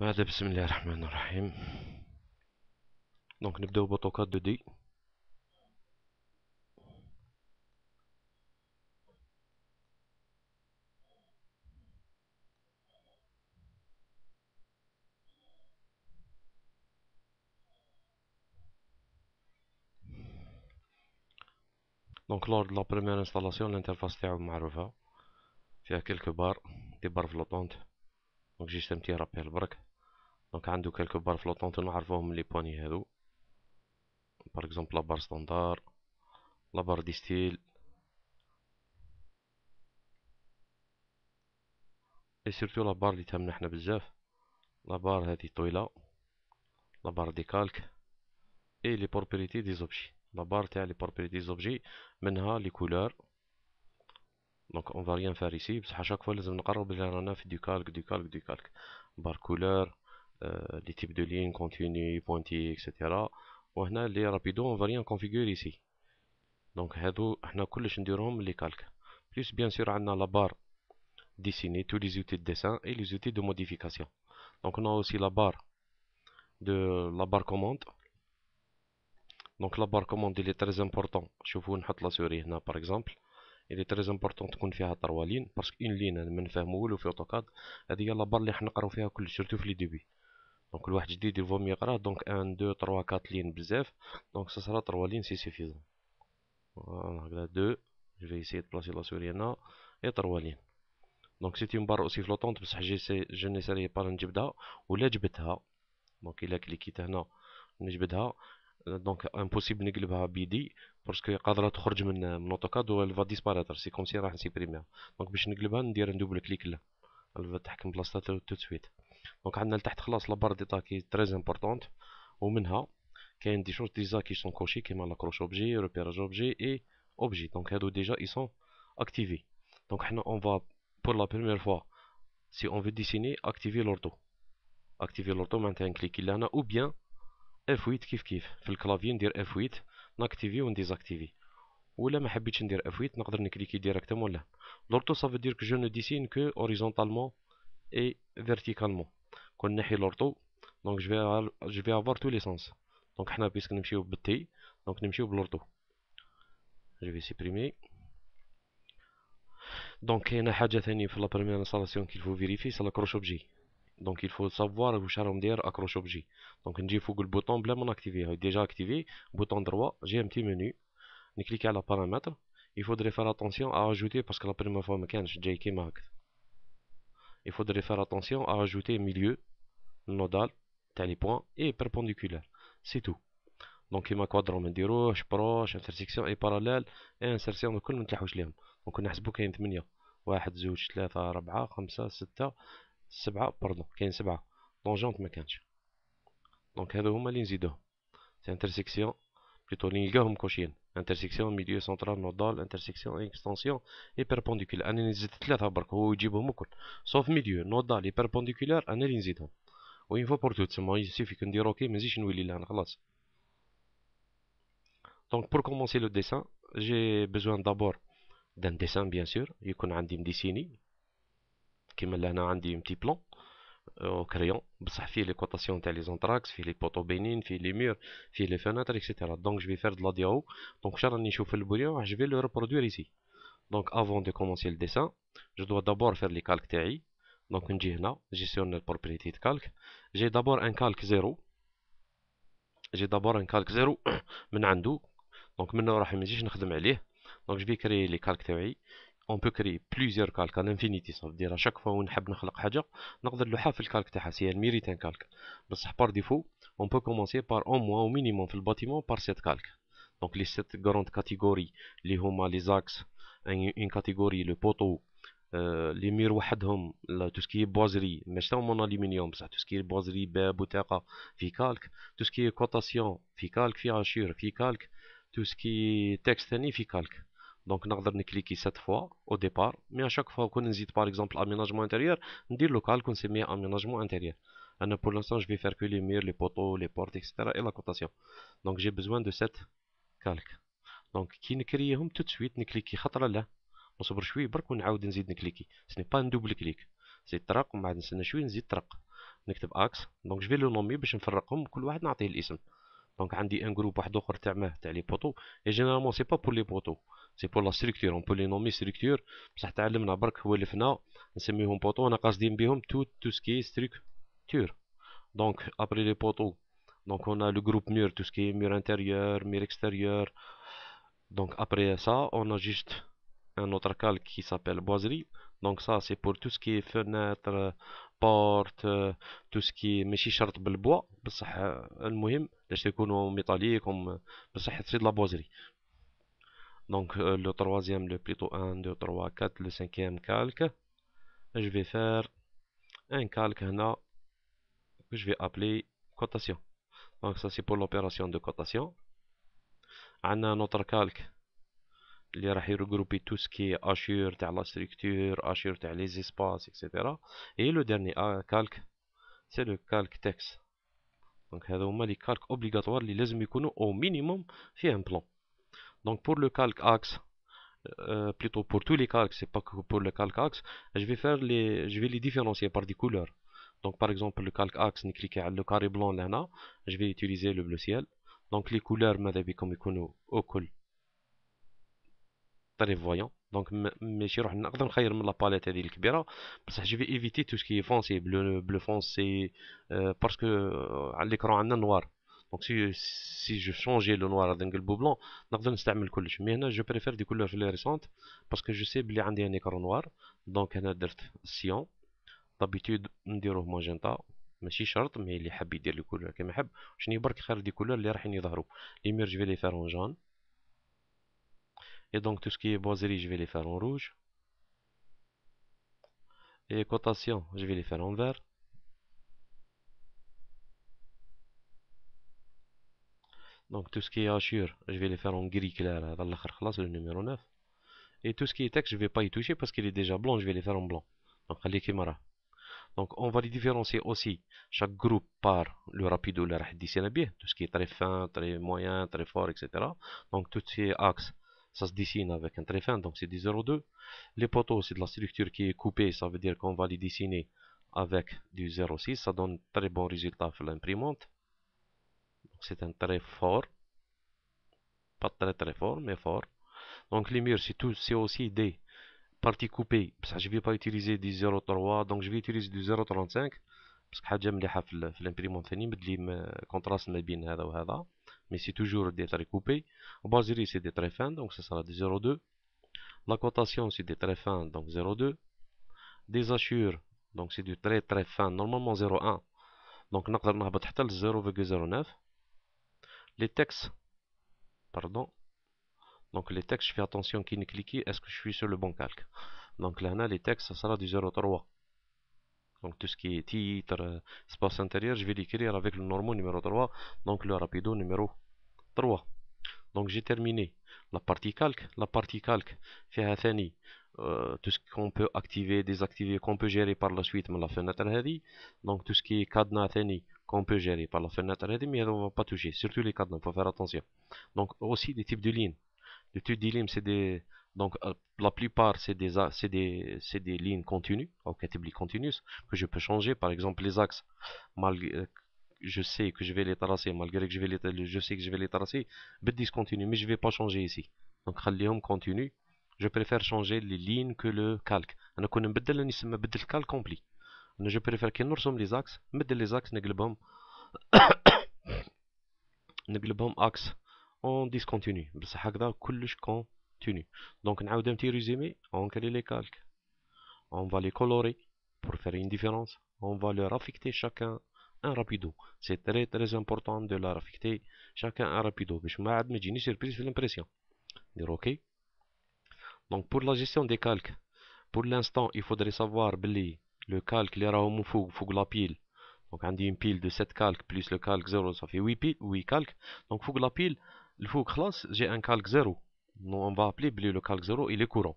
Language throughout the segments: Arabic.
بعد بسم الله الرحمن الرحيم دونك نبداو بطوكات دو دي دونك لور لا بروميير انستالاسيون الانترفاس تاعو معروفه فيها كلك بار دي بار فلوطونت دونك جيست تمتي رابيل برك دونك عنده كالكو بار فلوطونت نعرفوهم لي بواني هادو بار اكزومبل لابار ستاندار لابار ديستيل اي سيرتو لابار لي تهمنا حنا بزاف لابار هادي طويله لابار دي كالك اي لي بروبريتي دي زوبجي لابار تاع لي بروبريتي دي زوبجي منها لي كولور دونك اون فاريان فاريسي فار ايسي بصح شاك فوا لازم نقرو بلي رانا في دو كالك دو كالك دو كالك بار كولور لي تيب دو لين كونتيني بوينتي اكسيتيرا وهنا لي رابيدو اون فاريان كونفيغور ايسي دونك هادو حنا كلش نديرهم لي كالك بلس بيان سور عندنا لا بار ديسيني تو لي زوتي دو ديسان اي لي زوتي دو موديفيكاسيون دونك نو اوسي لا بار دو لا بار كوموند دونك لا بار كوموند لي تري امبورطون شوفو نحط لا سوري هنا بار اكزومبل اللي تري امبورطون تكون فيها تروا باسكو اون لين ما نفهمو والو في اوتوكاد هذه هي لا بار اللي حنقراو فيها كل سورتو في لي ديبي دونك الواحد جديد يفوم يقرا دونك 1 2 3 4 لين بزاف دونك سا سرا 3 لين سي سيفيزون هكذا 2 جو في essayer de placer la هنا اي 3 لين دونك سيتي اوسي فلوطونت بصح جي سي جو نيساري با نجبدها ولا جبدها دونك الا كليكيت هنا نجبدها دونك امبوسيبل نقلبها بيدي باسكو قادره تخرج من من اوتوكاد و الفا ديسباراتر سي كوم سي راح نسيبريميها دونك باش نقلبها ندير ندوبل كليك لا الفا تحكم بلاصتها تو سويت دونك عندنا لتحت خلاص لابار دي تاكي تري امبورطونت ومنها كاين دي شوز ديزا كي سون كوشي كيما لاكروش اوبجي ريبيراج اوبجي اي اوبجي دونك هادو ديجا اي سون اكتيفي دونك حنا اون فا بور لا بروميير فوا سي اون فو ديسيني اكتيفي لورتو اكتيفي لورتو معناتها نكليكي لهنا او بيان اف 8 كيف كيف في الكلافي ندير اف 8 ناكتيفي ونديزاكتيفي ولا ما حبيتش ندير اف 8 نقدر نكليكي ديريكتومون لا لورتو سافو دير كو جو نو ديسين كو اوريزونتالمون et verticalement. Quand on donc je vais, je vais avoir tous les sens. Donc on nous donc nous Je vais supprimer. Donc il y a la première installation qu'il faut vérifier, c'est l'accroche objet. Donc il faut savoir où je vais accroche objet. Donc faut que le bouton blanc soit activé, déjà activé, bouton droit, j'ai un petit menu. Je clique à la paramètre. Il faudrait faire attention à ajouter parce que la première fois, je j'ai JK il faudrait faire attention à rajouter milieu, nodal, تاع لي points et perpendiculaire. C'est tout. دونك كيما كوادرون ما نديروهش بروش انترسيكسيون اي باراليل انسيرسيون الكل ما نتلاحوش ليهم دونك نحسبو كاين ثمانية واحد زوج ثلاثة أربعة خمسة ستة سبعة باردون كاين سبعة دونجونت ما كانش دونك هادو هما اللي نزيدوهم سي انترسيكسيون بليتو اللي نلقاهم كوشين انترسيكسيون ميليو سنترال نودال انترسيكسيون اكستنسيون اي بيربونديكولار انا نزيد ثلاثه برك هو يجيبهم الكل سوف ميليو نودال اي بيربونديكولار انا اللي نزيدهم وين فوا بور توت سما يسيفي كي ندير اوكي ما نزيدش نولي لهنا خلاص دونك بور كومونسي لو ديسان جي بيزوان دابور دان ديسان بيان سور يكون عندي مديسيني كيما لهنا عندي متي بلون كريون بصح فيه لي كوتاسيون تاع لي زونتراكس فيه لي بوطو بينين فيه لي مور فيه لي فناتر اكسيتيرا دونك جو فير دو لا دياو دونك شرا راني نشوف البوليون راح جو لو ريبرودوير ايسي دونك افون دو كومونسي لو ديسان جو دوا دابور فير لي كالك تاعي دونك نجي هنا جيستيونير بروبريتي كالك جي دابور ان كالك زيرو جي دابور ان كالك زيرو من عندو دونك منه راح ما نجيش نخدم عليه دونك جو كري لي كالك تاعي اون بو كري بليزيور كالك ان انفينيتي صافي دير شاك فوا ونحب نخلق حاجه نقدر نلوحها في الكالك تاعها سي ميريت ان كالك بصح بار ديفو اون بو كومونسي بار اون موا او مينيموم في الباتيمون بار سيت كالك دونك لي سيت غروند كاتيجوري لي هما لي زاكس اون كاتيجوري لو بوطو لي مير وحدهم تو سكي بوازري ماشي تا مون الومنيوم بصح تو سكي بوازري باب وتاقه في كالك تو سكي كوتاسيون في كالك في عاشير في كالك تو سكي تكست ثاني في كالك دونك نقدر نكليكي 7 فوا او ديبار مي اشاك فوا كون نزيد باغ اكزومبل اميناجمون انتيريور ندير لوكال كون سيمي اميناجمون انتيريور انا بور لانسون جو في فير كو لي مير لي بوطو لي بورت اكسترا اي لا كوتاسيون دونك جي بزوان دو 7 كالك دونك كي نكريهم توت سويت نكليكي خطره لا نصبر شوي برك ونعاود نزيد نكليكي سني با ندوبل كليك سي طرق ومن بعد نستنى شوي نزيد طرق نكتب اكس دونك جو في لو نومي باش نفرقهم كل واحد نعطيه الاسم دونك عندي ان جروب واحد اخر تاع ماه تاع لي بوطو اي جينيرالمون سي با بور لي بوطو سي بور لا ستركتور اون بو لي نومي ستركتور بصح تعلمنا برك ولفنا نسميهم بوطو انا قاصدين بهم تو تو سكي ستركتور دونك ابري لي بوطو دونك اون a لو جروب mur تو ce qui انتيريور mur اكستيريور دونك ابري سا جوست ان on a كي سابيل بوازري دونك سا سي بور تو سكي فنتر بورت تو سكي ماشي شرط بالبوا بصح المهم باش يكونوا ميتاليك بصح تصيد لا بوزري دونك لو طروازيام لو بليتو 1 2 3 4 لو سانكيام كالك جو في فير ان كالك هنا كو جو في ابلي كوتاسيون دونك سا سي بور لوبيراسيون دو كوتاسيون عندنا نوتر كالك اللي راح regrouper tout ce qui est hachure تاع la structure, hachure تاع les espaces, etc. Et le dernier calque, c'est le calque texte. Donc هذا هما les calques obligatoires les لازم au minimum c'est un plan. Donc pour le calque axe, euh، euh، plutôt pour tous les calques, c'est pas que pour le calque axe, je vais faire les je vais les différencier par des couleurs. Donc par exemple le calque axe, ni le carré blanc là, je vais utiliser le bleu ciel. Donc les couleurs, madame, comme ils au col. طري فويون دونك ماشي روح نقدر نخير من لاباليت هذه الكبيره بصح جي في ايفيتي تو سكي فونسي بلو بلو فونسي باسكو على ليكرون عندنا نوار دونك سي سي جو شونجي لو نوار هذا نقلبو بلون نقدر نستعمل كلش مي هنا جو بريفير دي كولور ريسونت باسكو جو سي بلي عندي ان ايكرون نوار دونك هنا درت سيون دابيتود نديروه ماجنتا ماشي شرط مي اللي حاب يدير لي كولور كيما يحب شنو برك خير دي كولور اللي راحين يظهروا لي ميرج في لي فير جون Et donc tout ce qui est boiserie, je vais les faire en rouge. Et cotation, je vais les faire en vert. Donc tout ce qui est hachure, je vais les faire en gris clair, le numéro 9. Et tout ce qui est texte, je ne vais pas y toucher parce qu'il est déjà blanc, je vais les faire en blanc. Donc Donc on va les différencier aussi chaque groupe par le rapide rapido, la tout ce qui est très fin, très moyen, très fort, etc. Donc tous ces axes ça se dessine avec un fin, donc c'est du 0,2. Les poteaux, c'est de la structure qui est coupée, ça veut dire qu'on va les dessiner avec du 0,6. Ça donne très bon résultat pour l'imprimante. C'est un très fort. Pas très très fort, mais fort. Donc les murs, c'est aussi des parties coupées. Ça, je ne vais pas utiliser du 0,3, donc je vais utiliser du 0,35. Parce Je حاجه les les الامبريمون ثاني بدلي كونتراست ما بين هذا وهذا mais c'est toujours des traits coupés. ici c'est des très fins, donc ça sera du 0,2. La cotation, c'est des très fins, donc 0,2. Des hachures, donc c'est du très, très fin, normalement 0,1. Donc, on peut 0,09. Les textes, pardon. Donc, les textes, je fais attention qui ne cliquent, est-ce que je suis sur le bon calque. Donc, là, les textes, ça sera du 0,3. Donc tout ce qui est titre, euh, espace intérieur, je vais l'écrire avec le normal numéro 3, donc le rapido numéro 3. Donc j'ai terminé la partie calque, la partie calque, fait ثاني euh, tout ce qu'on peut activer, désactiver, qu'on peut gérer par la suite mais la fenêtre هذه donc tout ce qui est cadenas ثاني qu'on peut gérer par la fenêtre هذه mais on va pas toucher, surtout les cadenas, faut faire attention. Donc aussi des types de lignes. Les types de lignes c'est des donc, euh, la plupart, c'est des, des, des, lignes continues, ou catégories continues, que je peux changer. Par exemple, les axes, malgré, euh, je sais que je vais les tracer, malgré que je, vais les, je sais que je vais les tracer, mais ben, discontinu, mais je vais pas changer ici. Donc, on continue. Je préfère changer les lignes que le calque. On a connu un le calque complet. Je préfère que nous sommes les axes, mais les axes, nous axe en discontinu ديسكونتيني que هكذا كلش كون donc, on a un petit résumé, on crée les calques. On va les colorer pour faire une différence. On va leur affecter chacun un rapido. C'est très très important de leur affecter chacun un rapido. Je ne vais pas surprise de l'impression. Dire OK. Donc, pour la gestion des calques, pour l'instant, il faudrait savoir le calque, les faut fou la pile. Donc, on dit une pile de 7 calques plus le calque 0, ça fait 8, piles, 8 calques. Donc, que la pile, le classe j'ai un calque 0 on va appeler bleu le calque 0 il est courant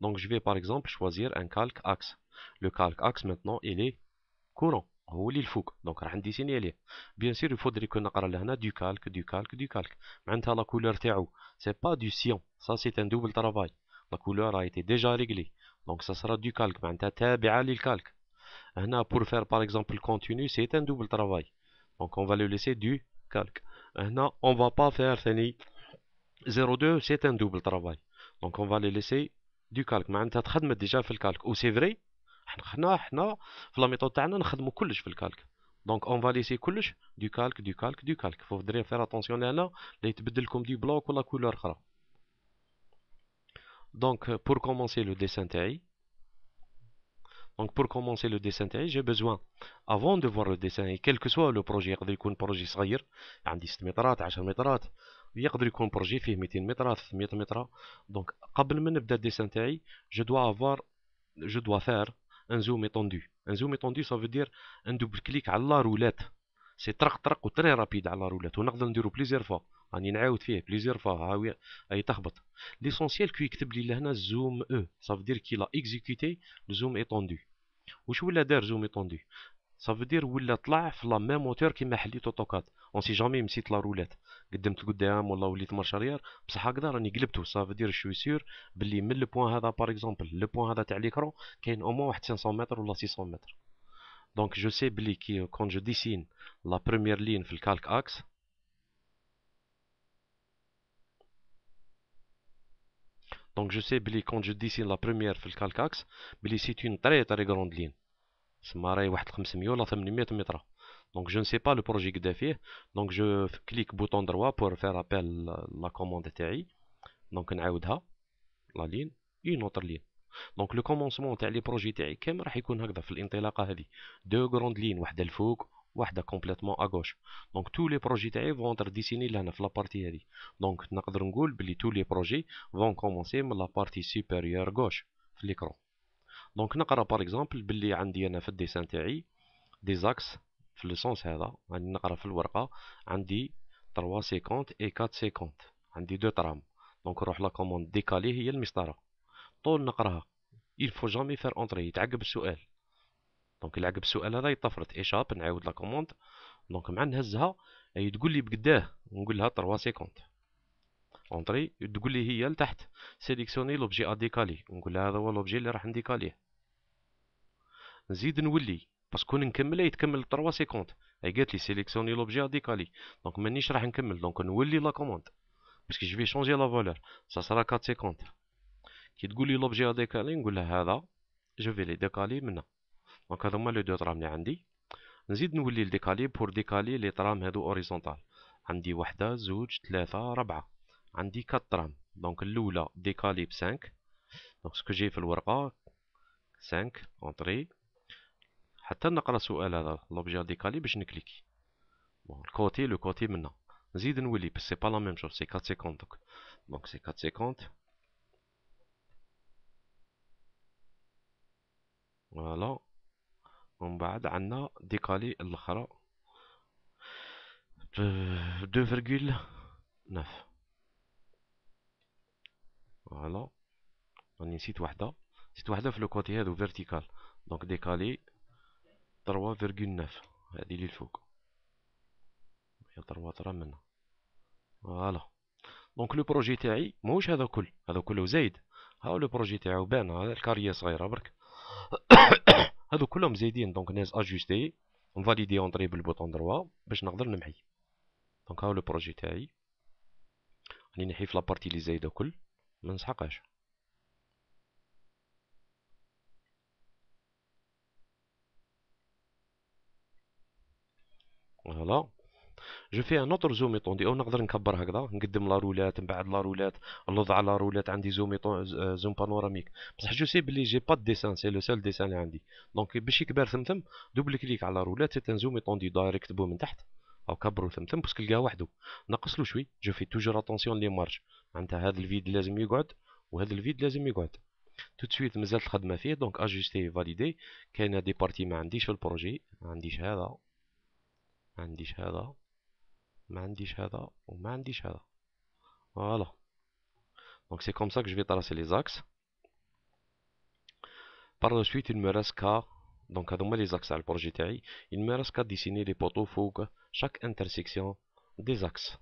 donc je vais par exemple choisir un calque axe le calque axe maintenant il est courant donc on va bien sûr il faudrait que nous ait du calque du calque du calque la couleur c'est pas du Sillon ça c'est un double travail la couleur a été déjà réglée donc ça sera du calque maintenant le calque pour faire par exemple le continu c'est un double travail donc on va le laisser du calque Là, on va pas faire 0,2 سي ان دوبل طرافاي دونك اون فالي ليسي دو كالك معناتها تخدمت ديجا في الكالك او سي فري حنا حنا في لا ميثود تاعنا نخدموا كلش في الكالك دونك اون فاليسي كلش دو كالك دو كالك دو كالك فو دري فير اتونسيون لهنا لا يتبدل لكم دي بلوك ولا كولور اخرى دونك بور كومونسي لو ديسان تاعي Donc pour commencer le dessin, j'ai besoin, avant de voir le dessin, ديسان quel que soit le projet, il y a un projet 10 مترات 10 مترات يقدر يكون بروجي فيه 200 متر 300 متر دونك قبل ما نبدا الديسان تاعي جو دوا افوار جو دوا فار ان زوم ايتوندو ان زوم ايتوندو سا فو دير دوبل كليك على لا رولات سي طرق طرق وتري رابيد على لا رولات ونقدر نديرو بليزير فوا راني يعني نعاود فيه بليزير فوا هاوي اي تخبط ليسونسيال كي يكتب لي لهنا زوم او سا فو دير كي لا اكزيكوتي زوم ايتوندو واش ولا دار زوم ايتوندو سا veut ولا طلع في لا ميم موتور كيما حليت اوتوكاد اون سي جامي مسيت لا رولات قدمت لقدام ولا وليت مارشاريير بصح هكذا راني قلبتو سا فو دير سيور بلي من لو بوان هذا باغ اكزومبل لو بوان هذا تاع ليكرون كاين او موان واحد 500 متر ولا 600 متر دونك جو سي بلي كي كون جو ديسين لا بروميير لين في الكالك اكس Donc je sais, quand je dessine la première sur le بلي c'est une très très grande ligne. تسمى راهي واحد 500 ولا 800 متر دونك جو نسي با لو بروجي كدا فيه دونك جو كليك بوطون دروا بور فير ابل لا كوموند تاعي دونك نعاودها لا لين اون اوتر لين دونك لو كومونسمون تاع لي بروجي تاعي كامل راح يكون هكذا في الانطلاقه هذه دو غروند لين وحده الفوق وحده كومبليتوم ا غوش دونك تو لي بروجي تاعي فون ديسيني لهنا في لابارتي هذه دونك نقدر نقول بلي تو لي بروجي فون كومونسي من لابارتي سوبيريور غوش في ليكرون دونك نقرا بار اكزومبل باللي عندي انا في الديسان تاعي دي زاكس في لوسونس هذا راني نقرا في الورقه عندي 350 اي 450 عندي دو ترام دونك نروح لا كوموند ديكالي هي المسطره طول نقراها il faut jamais faire entrer يتعقب السؤال دونك يلعقب السؤال هذا يطفرت ايشاب نعاود لا كوموند دونك مع نهزها اي تقول لي بقداه نقول لها 350 اونتري تقول لي هي لتحت سيليكسيوني لوبجي ا ديكالي نقول لها هذا هو لوبجي اللي راح نديكاليه نزيد نولي باسكو نكمل يتكمل 3 سيكوند هي قالت لي سيليكسيوني لوبجي ا ديكالي دونك مانيش راح نكمل دونك نولي لا كوموند باسكو جو في شونجي لا فالور سا سرا 4 سيكوند كي تقول لي لوبجي ا ديكالي نقول لها هذا جو في لي ديكالي منا دونك هما لو دو طرام لي عندي نزيد نولي لديكالي بور ديكالي لي طرام هادو اوريزونتال عندي وحدة زوج ثلاثة ربعة عندي كات طرام دونك الاولى ديكالي ب 5 دونك سكو جاي في الورقة 5 اونتري حتى نقرا سؤال هذا لوبجي راديكالي باش نكليكي بون الكوتي لو كوتي منا نزيد نولي بس سي با لا ميم شوف سي 450 دوك دونك سي سيكوند فوالا ومن بعد عندنا ديكالي الاخرى 2,9 فوالا راني نسيت وحده نسيت وحده في لو كوتي هادو فيرتيكال دونك ديكالي تروا فيرغول نوف هذه اللي الفوق هي تروا ترى منها فوالا دونك لو بروجي تاعي ماهوش هذا كل هذا كله زايد هاو لو بروجي تاعو بان الكارية صغيرة برك هادو كلهم زايدين دونك ناز اجوستي نفاليدي اونطري بالبوطون دروا باش نقدر نمحي دونك هاو لو بروجي تاعي راني نحي في لابارتي اللي زايده كل ما نسحقهاش فوالا جو في ان اوتر دي او نقدر نكبر هكذا نقدم لا رولات من بعد لا رولات نلوض على لا رولات عندي طون زوم بانوراميك بصح جو سي بلي جي با ديسان سي لو سول ديسان اللي عندي دونك باش يكبر ثمثم دوبل كليك على رولات سي ان طون دي دايركت بو من تحت او كبرو ثمثم باسكو لقاه وحده نقصلو شوي جو في توجور اتونسيون لي مارج معناتها هذا الفيد لازم يقعد وهذا الفيد لازم يقعد تو سويت مازالت الخدمه فيه دونك اجيستي فاليدي كاينه دي بارتي ما عنديش في البروجي ما عنديش هذا Mandishada, Mandishada ou Mandishada. voilà donc c'est comme ça que je vais tracer les axes par la suite il me reste qu'à donc à les axes à le projet il me reste qu'à dessiner les poteaux fouques chaque intersection des axes